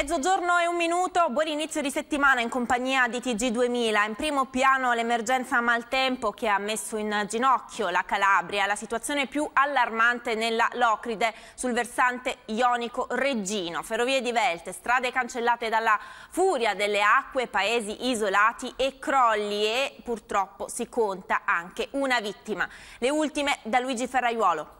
Mezzogiorno e un minuto, buon inizio di settimana in compagnia di TG2000. In primo piano l'emergenza maltempo che ha messo in ginocchio la Calabria, la situazione più allarmante nella Locride sul versante ionico reggino. Ferrovie divelte, strade cancellate dalla furia delle acque, paesi isolati e crolli e purtroppo si conta anche una vittima. Le ultime da Luigi Ferraiuolo.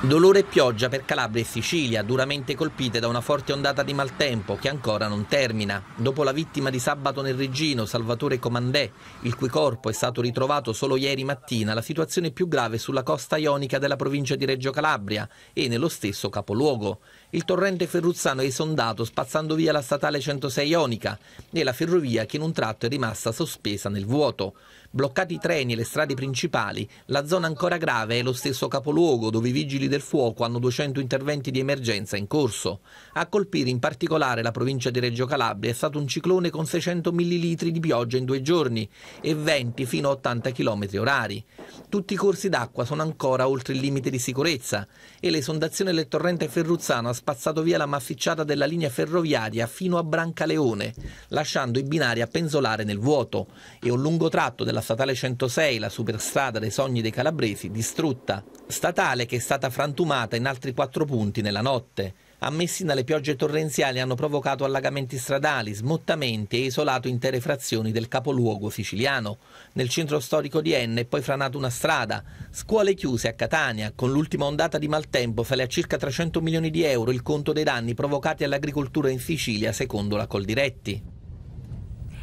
Dolore e pioggia per Calabria e Sicilia, duramente colpite da una forte ondata di maltempo che ancora non termina. Dopo la vittima di sabato nel Reggino, Salvatore Comandè, il cui corpo è stato ritrovato solo ieri mattina, la situazione è più grave sulla costa ionica della provincia di Reggio Calabria e nello stesso capoluogo. Il torrente ferruzzano è esondato spazzando via la statale 106 ionica e la ferrovia che in un tratto è rimasta sospesa nel vuoto. Bloccati i treni e le strade principali, la zona ancora grave è lo stesso capoluogo dove i vigili del fuoco hanno 200 interventi di emergenza in corso. A colpire in particolare la provincia di Reggio Calabria è stato un ciclone con 600 millilitri di pioggia in due giorni e 20 fino a 80 km orari. Tutti i corsi d'acqua sono ancora oltre il limite di sicurezza e l'esondazione del torrente Ferruzzano ha spazzato via la massicciata della linea ferroviaria fino a Brancaleone, lasciando i binari a penzolare nel vuoto e un lungo tratto della la statale 106, la superstrada dei sogni dei calabresi, distrutta. Statale che è stata frantumata in altri quattro punti nella notte. A Messina le piogge torrenziali hanno provocato allagamenti stradali, smottamenti e isolato intere frazioni del capoluogo siciliano. Nel centro storico di Enne è poi franata una strada. Scuole chiuse a Catania, con l'ultima ondata di maltempo sale a circa 300 milioni di euro il conto dei danni provocati all'agricoltura in Sicilia secondo la Coldiretti.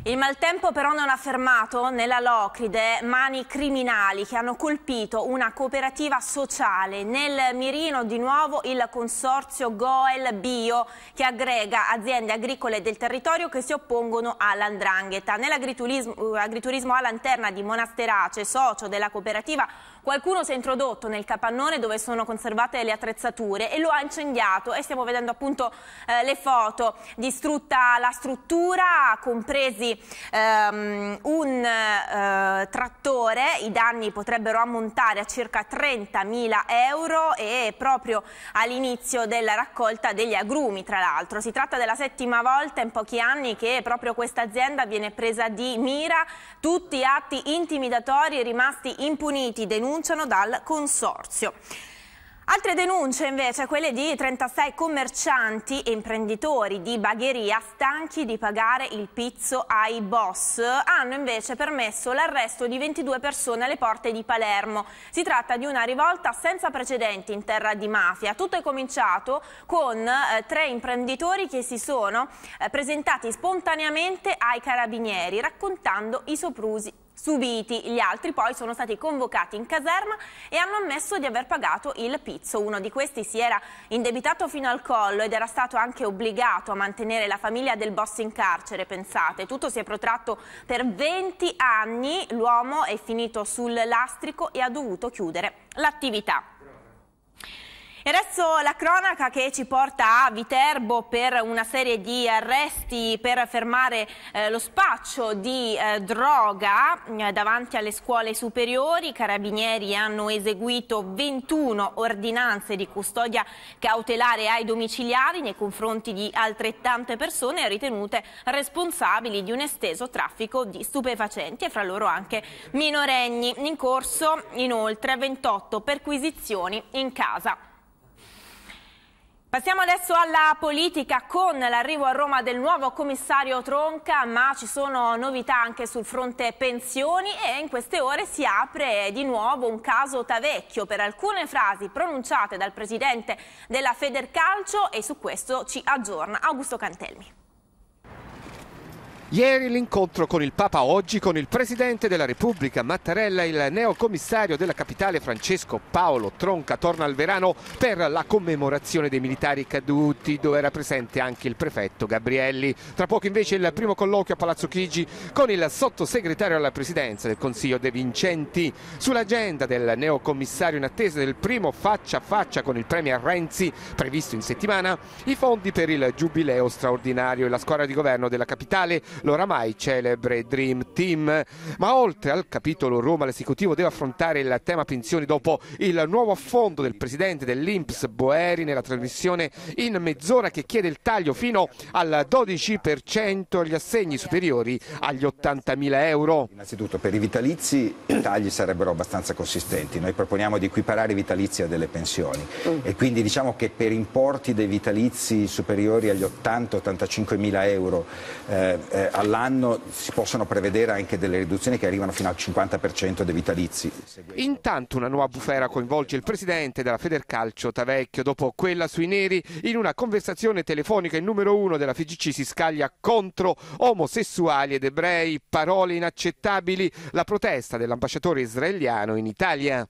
Il maltempo però non ha fermato nella Locride mani criminali che hanno colpito una cooperativa sociale. Nel mirino di nuovo il consorzio Goel Bio che aggrega aziende agricole del territorio che si oppongono all'andrangheta. Nell'agriturismo eh, alla lanterna di Monasterace, socio della cooperativa Qualcuno si è introdotto nel capannone dove sono conservate le attrezzature e lo ha incendiato e stiamo vedendo appunto eh, le foto. Distrutta la struttura, compresi ehm, un eh, trattore, i danni potrebbero ammontare a circa 30.000 euro e proprio all'inizio della raccolta degli agrumi tra l'altro. Si tratta della settima volta in pochi anni che proprio questa azienda viene presa di mira, tutti atti intimidatori rimasti impuniti, denunciati denunciano dal Consorzio. Altre denunce invece, quelle di 36 commercianti e imprenditori di bagheria stanchi di pagare il pizzo ai boss, hanno invece permesso l'arresto di 22 persone alle porte di Palermo. Si tratta di una rivolta senza precedenti in terra di mafia. Tutto è cominciato con eh, tre imprenditori che si sono eh, presentati spontaneamente ai carabinieri raccontando i soprusi subiti. Gli altri poi sono stati convocati in caserma e hanno ammesso di aver pagato il pizzo. Uno di questi si era indebitato fino al collo ed era stato anche obbligato a mantenere la famiglia del boss in carcere, pensate. Tutto si è protratto per 20 anni, l'uomo è finito sul lastrico e ha dovuto chiudere l'attività. E adesso la cronaca che ci porta a Viterbo per una serie di arresti per fermare eh, lo spaccio di eh, droga eh, davanti alle scuole superiori. I carabinieri hanno eseguito 21 ordinanze di custodia cautelare ai domiciliari nei confronti di altrettante persone ritenute responsabili di un esteso traffico di stupefacenti e fra loro anche minorenni. In corso inoltre 28 perquisizioni in casa. Passiamo adesso alla politica con l'arrivo a Roma del nuovo commissario Tronca, ma ci sono novità anche sul fronte pensioni e in queste ore si apre di nuovo un caso Tavecchio per alcune frasi pronunciate dal presidente della Federcalcio e su questo ci aggiorna Augusto Cantelmi. Ieri l'incontro con il Papa, oggi con il Presidente della Repubblica Mattarella, il neocommissario della capitale Francesco Paolo Tronca torna al Verano per la commemorazione dei militari caduti dove era presente anche il prefetto Gabrielli. Tra poco invece il primo colloquio a Palazzo Chigi con il sottosegretario alla Presidenza del Consiglio De Vincenti. Sull'agenda del neocommissario in attesa del primo faccia a faccia con il Premier Renzi previsto in settimana, i fondi per il giubileo straordinario e la squadra di governo della capitale l'oramai celebre Dream Team. Ma oltre al capitolo Roma, l'esecutivo deve affrontare il tema pensioni dopo il nuovo affondo del presidente dell'Inps Boeri nella trasmissione in mezz'ora che chiede il taglio fino al 12% agli assegni superiori agli 80.000 euro. Innanzitutto per i vitalizi i tagli sarebbero abbastanza consistenti, noi proponiamo di equiparare i vitalizi a delle pensioni mm. e quindi diciamo che per importi dei vitalizi superiori agli 80-85.000 euro eh, eh, all'anno si possono prevedere anche delle riduzioni che arrivano fino al 50% dei vitalizi. Intanto una nuova bufera coinvolge il presidente della Federcalcio Tavecchio dopo quella sui neri. In una conversazione telefonica il numero uno della FGC si scaglia contro omosessuali ed ebrei, parole inaccettabili, la protesta dell'ambasciatore israeliano in Italia.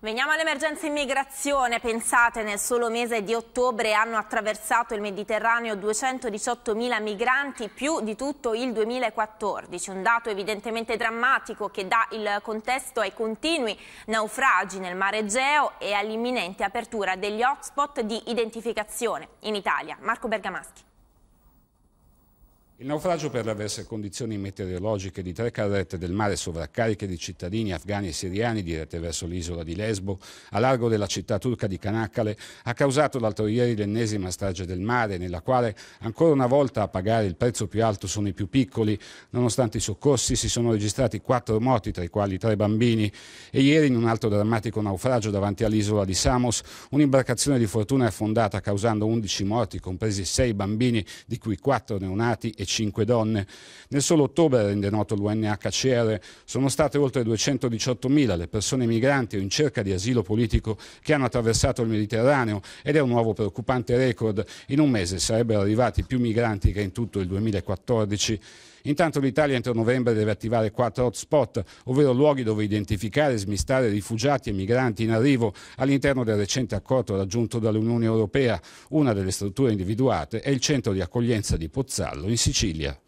Veniamo all'emergenza immigrazione. Pensate, nel solo mese di ottobre hanno attraversato il Mediterraneo 218.000 migranti, più di tutto il 2014. Un dato evidentemente drammatico che dà il contesto ai continui naufragi nel mare Egeo e all'imminente apertura degli hotspot di identificazione in Italia. Marco Bergamaschi. Il naufragio per le avverse condizioni meteorologiche di tre carrette del mare sovraccariche di cittadini afghani e siriani dirette verso l'isola di Lesbo, a largo della città turca di Canaccale, ha causato l'altro ieri l'ennesima strage del mare, nella quale ancora una volta a pagare il prezzo più alto sono i più piccoli. Nonostante i soccorsi si sono registrati quattro morti, tra i quali tre bambini. E ieri, in un altro drammatico naufragio davanti all'isola di Samos, un'imbarcazione di fortuna è affondata causando 11 morti, compresi sei bambini, di cui quattro neonati e 5 donne. Nel solo ottobre, rende noto l'UNHCR, sono state oltre 218.000 le persone migranti o in cerca di asilo politico che hanno attraversato il Mediterraneo ed è un nuovo preoccupante record. In un mese sarebbero arrivati più migranti che in tutto il 2014. Intanto l'Italia entro novembre deve attivare quattro hotspot, ovvero luoghi dove identificare e smistare rifugiati e migranti in arrivo all'interno del recente accordo raggiunto dall'Unione Europea. Una delle strutture individuate è il centro di accoglienza di Pozzallo in Sicilia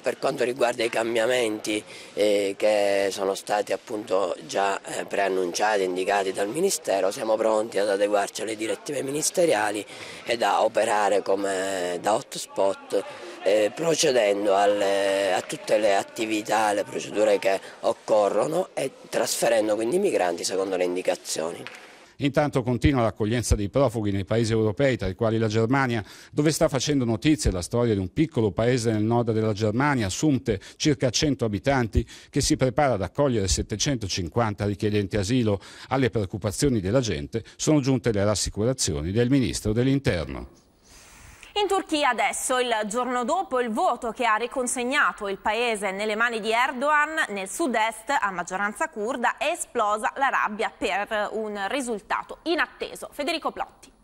per quanto riguarda i cambiamenti eh, che sono stati appunto già eh, preannunciati, indicati dal Ministero, siamo pronti ad adeguarci alle direttive ministeriali e a operare come da hotspot eh, procedendo alle, eh, a tutte le attività, alle procedure che occorrono e trasferendo quindi i migranti secondo le indicazioni. Intanto continua l'accoglienza dei profughi nei paesi europei, tra i quali la Germania, dove sta facendo notizia la storia di un piccolo paese nel nord della Germania, assunte circa 100 abitanti, che si prepara ad accogliere 750 richiedenti asilo. Alle preoccupazioni della gente sono giunte le rassicurazioni del ministro dell'Interno. In Turchia adesso, il giorno dopo il voto che ha riconsegnato il paese nelle mani di Erdogan, nel sud-est, a maggioranza curda, è esplosa la rabbia per un risultato inatteso. Federico Plotti.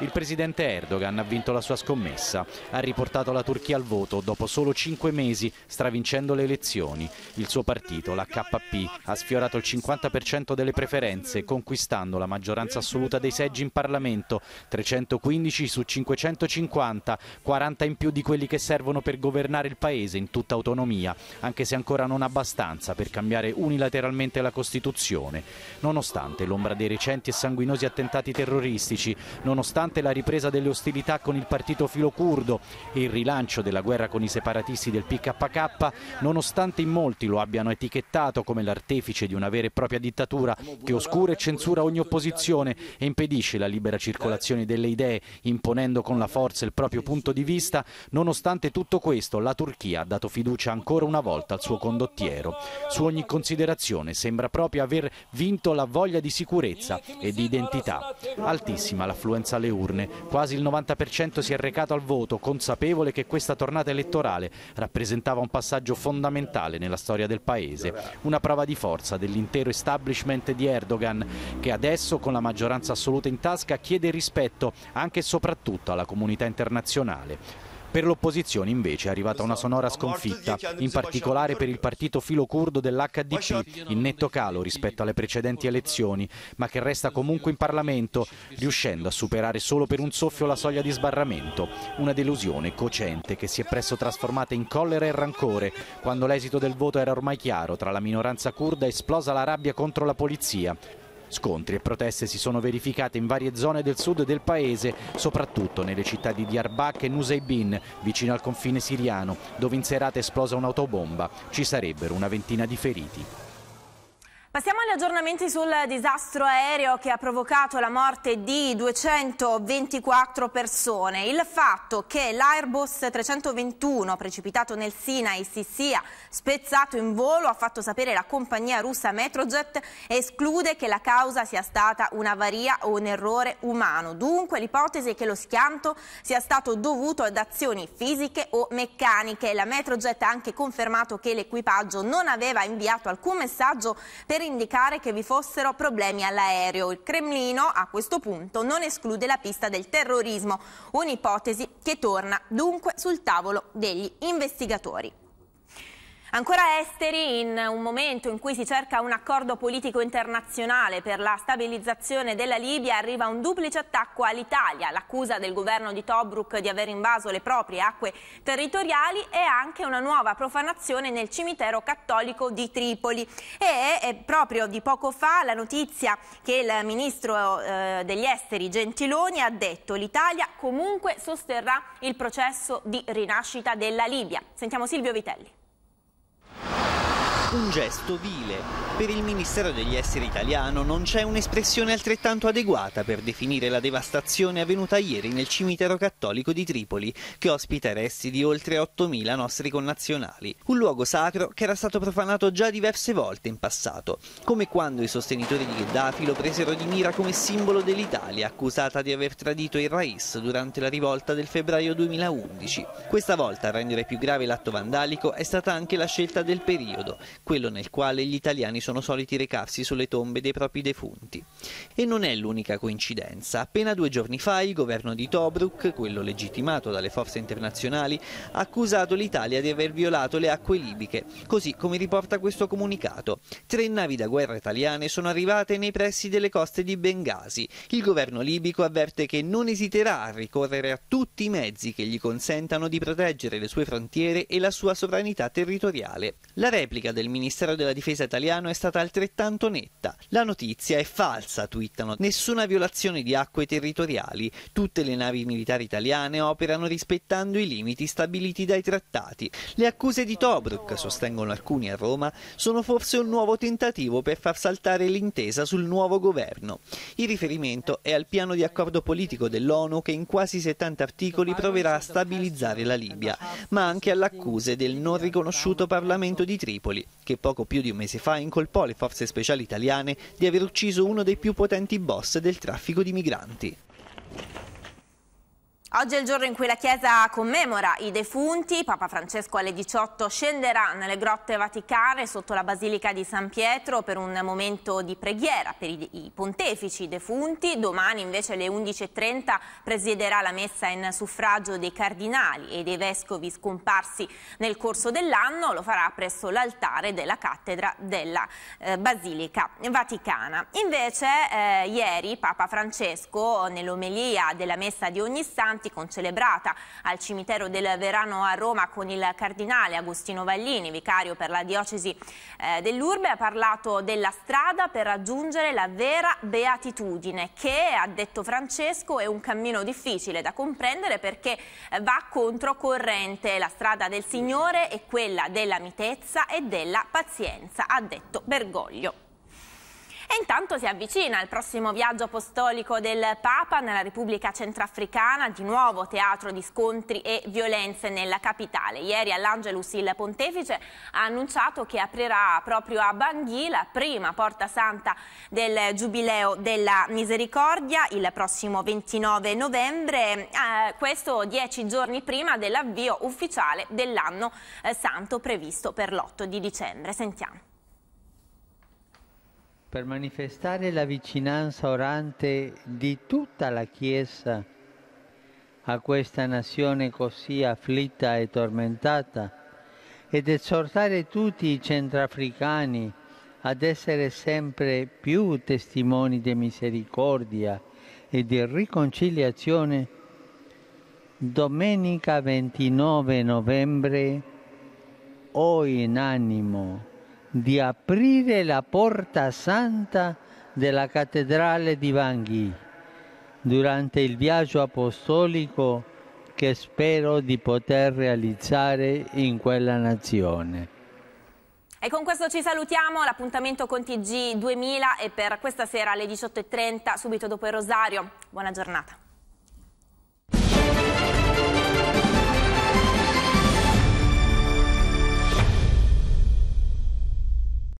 Il presidente Erdogan ha vinto la sua scommessa, ha riportato la Turchia al voto dopo solo cinque mesi, stravincendo le elezioni. Il suo partito, la KP, ha sfiorato il 50% delle preferenze, conquistando la maggioranza assoluta dei seggi in Parlamento, 315 su 550, 40 in più di quelli che servono per governare il Paese in tutta autonomia, anche se ancora non abbastanza per cambiare unilateralmente la Costituzione. Nonostante l'ombra dei recenti e sanguinosi attentati terroristici, nonostante nonostante la ripresa delle ostilità con il partito filo curdo e il rilancio della guerra con i separatisti del PKK, nonostante in molti lo abbiano etichettato come l'artefice di una vera e propria dittatura che oscura e censura ogni opposizione e impedisce la libera circolazione delle idee, imponendo con la forza il proprio punto di vista, nonostante tutto questo la Turchia ha dato fiducia ancora una volta al suo condottiero. Su ogni considerazione sembra proprio aver vinto la voglia di sicurezza e di identità. Altissima l'affluenza alle urne. Quasi il 90% si è recato al voto, consapevole che questa tornata elettorale rappresentava un passaggio fondamentale nella storia del paese, una prova di forza dell'intero establishment di Erdogan che adesso con la maggioranza assoluta in tasca chiede rispetto anche e soprattutto alla comunità internazionale. Per l'opposizione invece è arrivata una sonora sconfitta, in particolare per il partito filo curdo dell'HDP, in netto calo rispetto alle precedenti elezioni, ma che resta comunque in Parlamento, riuscendo a superare solo per un soffio la soglia di sbarramento. Una delusione cocente che si è presto trasformata in collera e rancore quando l'esito del voto era ormai chiaro, tra la minoranza curda esplosa la rabbia contro la polizia. Scontri e proteste si sono verificate in varie zone del sud del paese, soprattutto nelle città di Diyarbakir e Nusaybin, vicino al confine siriano, dove in serata esplosa un'autobomba. Ci sarebbero una ventina di feriti. Passiamo agli aggiornamenti sul disastro aereo che ha provocato la morte di 224 persone. Il fatto che l'Airbus 321 precipitato nel Sinai si sia spezzato in volo ha fatto sapere la compagnia russa Metrojet esclude che la causa sia stata un'avaria o un errore umano. Dunque l'ipotesi è che lo schianto sia stato dovuto ad azioni fisiche o meccaniche. La Metrojet ha anche confermato che l'equipaggio non aveva inviato alcun messaggio per indicare che vi fossero problemi all'aereo. Il Cremlino a questo punto non esclude la pista del terrorismo, un'ipotesi che torna dunque sul tavolo degli investigatori. Ancora esteri, in un momento in cui si cerca un accordo politico internazionale per la stabilizzazione della Libia, arriva un duplice attacco all'Italia. L'accusa del governo di Tobruk di aver invaso le proprie acque territoriali e anche una nuova profanazione nel cimitero cattolico di Tripoli. E è proprio di poco fa la notizia che il ministro eh, degli esteri Gentiloni ha detto l'Italia comunque sosterrà il processo di rinascita della Libia. Sentiamo Silvio Vitelli un gesto vile. Per il Ministero degli Esteri italiano non c'è un'espressione altrettanto adeguata per definire la devastazione avvenuta ieri nel cimitero cattolico di Tripoli, che ospita i resti di oltre 8.000 nostri connazionali. Un luogo sacro che era stato profanato già diverse volte in passato, come quando i sostenitori di Gheddafi lo presero di mira come simbolo dell'Italia, accusata di aver tradito il Raiz durante la rivolta del febbraio 2011. Questa volta a rendere più grave l'atto vandalico è stata anche la scelta del periodo, quello nel quale gli italiani sono soliti recarsi sulle tombe dei propri defunti. E non è l'unica coincidenza. Appena due giorni fa il governo di Tobruk, quello legittimato dalle forze internazionali, ha accusato l'Italia di aver violato le acque libiche, così come riporta questo comunicato. Tre navi da guerra italiane sono arrivate nei pressi delle coste di Bengasi. Il governo libico avverte che non esiterà a ricorrere a tutti i mezzi che gli consentano di proteggere le sue frontiere e la sua sovranità territoriale. La replica del Ministero della Difesa italiano è stata altrettanto netta. La notizia è falsa, twittano. Nessuna violazione di acque territoriali. Tutte le navi militari italiane operano rispettando i limiti stabiliti dai trattati. Le accuse di Tobruk, sostengono alcuni a Roma, sono forse un nuovo tentativo per far saltare l'intesa sul nuovo governo. Il riferimento è al piano di accordo politico dell'ONU che in quasi 70 articoli proverà a stabilizzare la Libia, ma anche alle accuse del non riconosciuto Parlamento di Tripoli, che poco più di un mese fa incolpò le forze speciali italiane di aver ucciso uno dei più potenti boss del traffico di migranti. Oggi è il giorno in cui la Chiesa commemora i defunti. Papa Francesco alle 18 scenderà nelle grotte vaticane sotto la Basilica di San Pietro per un momento di preghiera per i, pontefici defunti. Domani invece alle 11.30 presiederà la messa in suffragio dei cardinali e dei vescovi scomparsi nel corso dell'anno. Lo farà presso l'altare della cattedra della eh, Basilica Vaticana. Invece eh, ieri Papa Francesco nell'omelia della messa di ogni santo Santi concelebrata al cimitero del Verano a Roma con il cardinale Agostino Vallini, vicario per la diocesi eh, dell'Urbe, ha parlato della strada per raggiungere la vera beatitudine che, ha detto Francesco, è un cammino difficile da comprendere perché eh, va controcorrente. La strada del Signore è quella della mitezza e della pazienza, ha detto Bergoglio. E intanto si avvicina il prossimo viaggio apostolico del Papa nella Repubblica Centrafricana, di nuovo teatro di scontri e violenze nella capitale. Ieri all'Angelus il pontefice ha annunciato che aprirà proprio a Bangui la prima porta santa del Giubileo della Misericordia il prossimo 29 novembre, eh, questo dieci giorni prima dell'avvio ufficiale dell'anno eh, santo previsto per l'8 di dicembre. Sentiamo per manifestare la vicinanza orante di tutta la Chiesa a questa nazione così afflitta e tormentata ed esortare tutti i centrafricani ad essere sempre più testimoni di misericordia e di riconciliazione, domenica 29 novembre o in animo di aprire la porta santa della cattedrale di Vanghi durante il viaggio apostolico che spero di poter realizzare in quella nazione. E con questo ci salutiamo, l'appuntamento con TG 2000 è per questa sera alle 18.30, subito dopo il Rosario. Buona giornata.